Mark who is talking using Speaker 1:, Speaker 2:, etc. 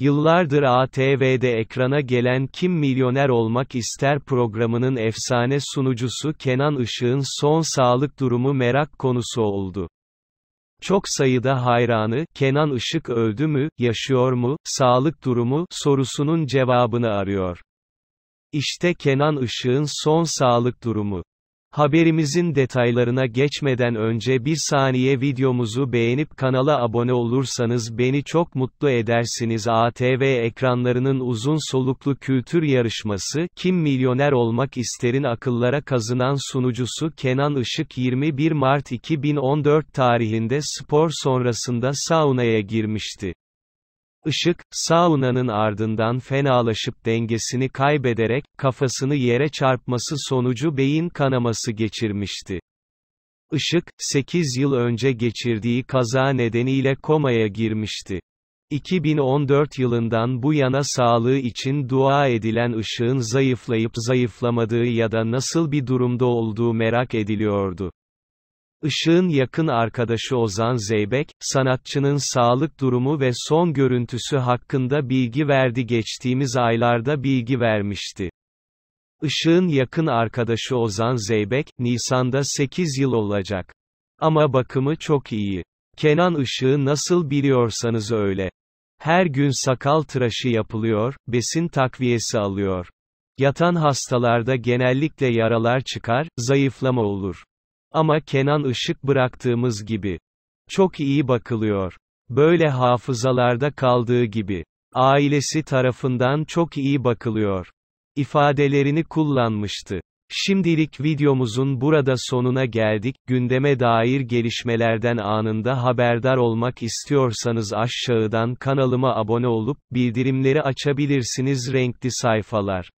Speaker 1: Yıllardır ATV'de ekrana gelen Kim Milyoner Olmak İster programının efsane sunucusu Kenan Işık'ın son sağlık durumu merak konusu oldu. Çok sayıda hayranı, Kenan Işık öldü mü, yaşıyor mu, sağlık durumu, sorusunun cevabını arıyor. İşte Kenan Işık'ın son sağlık durumu. Haberimizin detaylarına geçmeden önce bir saniye videomuzu beğenip kanala abone olursanız beni çok mutlu edersiniz. ATV ekranlarının uzun soluklu kültür yarışması, Kim Milyoner Olmak İster'in akıllara kazınan sunucusu Kenan Işık 21 Mart 2014 tarihinde spor sonrasında saunaya girmişti. Işık, saunanın ardından fenalaşıp dengesini kaybederek, kafasını yere çarpması sonucu beyin kanaması geçirmişti. Işık, 8 yıl önce geçirdiği kaza nedeniyle komaya girmişti. 2014 yılından bu yana sağlığı için dua edilen ışığın zayıflayıp zayıflamadığı ya da nasıl bir durumda olduğu merak ediliyordu. Işığın yakın arkadaşı Ozan Zeybek, sanatçının sağlık durumu ve son görüntüsü hakkında bilgi verdi geçtiğimiz aylarda bilgi vermişti. Işığın yakın arkadaşı Ozan Zeybek, Nisan'da 8 yıl olacak. Ama bakımı çok iyi. Kenan Işığı nasıl biliyorsanız öyle. Her gün sakal tıraşı yapılıyor, besin takviyesi alıyor. Yatan hastalarda genellikle yaralar çıkar, zayıflama olur. Ama Kenan ışık bıraktığımız gibi. Çok iyi bakılıyor. Böyle hafızalarda kaldığı gibi. Ailesi tarafından çok iyi bakılıyor. İfadelerini kullanmıştı. Şimdilik videomuzun burada sonuna geldik. Gündeme dair gelişmelerden anında haberdar olmak istiyorsanız aşağıdan kanalıma abone olup bildirimleri açabilirsiniz. Renkli sayfalar